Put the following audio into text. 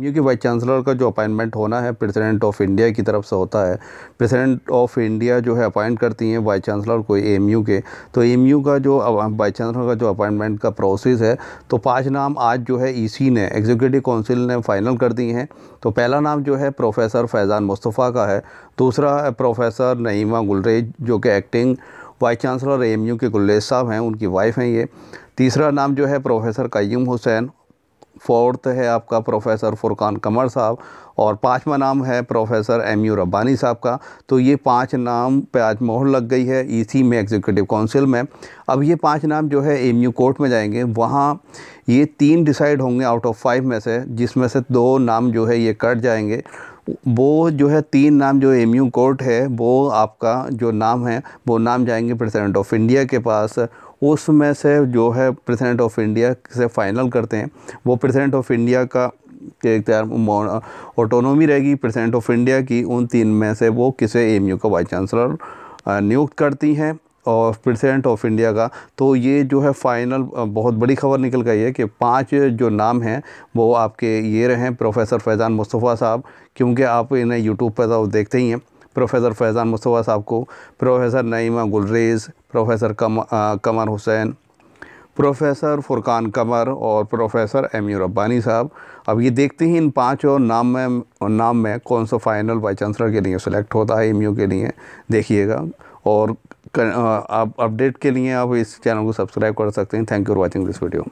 you के vice chancellor का जो अपॉइंटमेंट होना है प्रेसिडेंट ऑफ इंडिया की तरफ से होता है प्रेसिडेंट ऑफ इंडिया जो है अपॉइंट करती हैं वाइस चांसलर को एमयू के तो एमयू का जो वाइस चांसलर का जो अपॉइंटमेंट का प्रोसेस है तो पांच नाम आज जो है ईसी e ने एग्जीक्यूटिव काउंसिल ने फाइनल कर दिए हैं तो पहला नाम जो है प्रोफेसर फैज़ान मुस्तफ़ा का है दूसरा है प्रोफेसर नईमा गुलरेज जो कि एक्टिंग वाइस चांसलर एमयू के गुलरेज साहब हैं उनकी वाइफ़ हैं ये तीसरा नाम जो है प्रोफेसर कयूम हुसैन फोर्थ है आपका प्रोफेसर फुरकान कमर साहब और पांचवा नाम है प्रोफेसर एम यू रब्बानी साहब का तो ये पांच नाम पे आज मोहर लग गई है इसी में एग्जीक्यूटिव काउंसिल में अब ये पांच नाम जो है एम यू कोर्ट में जाएंगे वहाँ ये तीन डिसाइड होंगे आउट ऑफ फाइव में से जिसमें से दो नाम जो है ये कट जाएंगे वो जो है तीन नाम जो एम यू कोर्ट है वो आपका जो नाम है वो नाम जाएंगे प्रेसिडेंट ऑफ इंडिया के पास उसमें से जो है प्रेसिडेंट ऑफ इंडिया से फाइनल करते हैं वो प्रेसिडेंट ऑफ इंडिया का के इख्तियार ऑटोनोमी रहेगी प्रेसिडेंट ऑफ इंडिया की उन तीन में से वो किसे एम का वाइस चांसलर नियुक्त करती हैं और प्रेसिडेंट ऑफ इंडिया का तो ये जो है फाइनल बहुत बड़ी खबर निकल गई है कि पांच जो नाम हैं वो आपके ये रहे प्रोफेसर फैज़ान मुस्तफ़ा साहब क्योंकि आप इन्हें यूट्यूब पर तो देखते ही हैं प्रोफेसर फैज़ान मुस्तफ़ा साहब को प्रोफेसर नईमा गुलरेज़ प्रोफेसर कम, आ, कमर हुसैन प्रोफेसर फ़ुरकान कमर और प्रोफेसर एम यू रब्बानी साहब अब ये देखते ही इन पांचों नाम में नाम में कौन सा फाइनल वाइस चांसलर के लिए सिलेक्ट होता है एम के लिए देखिएगा और आप अपडेट के लिए आप इस चैनल को सब्सक्राइब कर सकते हैं thank you for watching this video